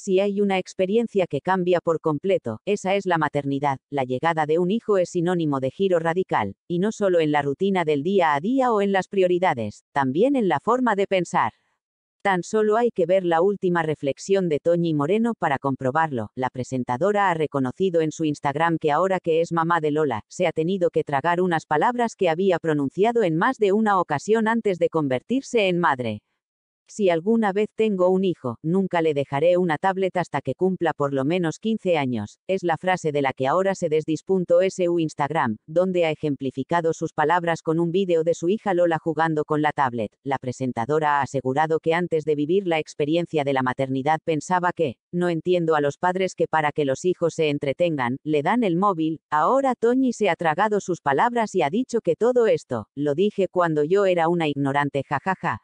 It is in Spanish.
si hay una experiencia que cambia por completo, esa es la maternidad. La llegada de un hijo es sinónimo de giro radical, y no solo en la rutina del día a día o en las prioridades, también en la forma de pensar. Tan solo hay que ver la última reflexión de Toñi Moreno para comprobarlo. La presentadora ha reconocido en su Instagram que ahora que es mamá de Lola, se ha tenido que tragar unas palabras que había pronunciado en más de una ocasión antes de convertirse en madre. Si alguna vez tengo un hijo, nunca le dejaré una tablet hasta que cumpla por lo menos 15 años, es la frase de la que ahora se desdispunto su Instagram, donde ha ejemplificado sus palabras con un vídeo de su hija Lola jugando con la tablet. La presentadora ha asegurado que antes de vivir la experiencia de la maternidad pensaba que, no entiendo a los padres que para que los hijos se entretengan, le dan el móvil, ahora Toñi se ha tragado sus palabras y ha dicho que todo esto, lo dije cuando yo era una ignorante jajaja.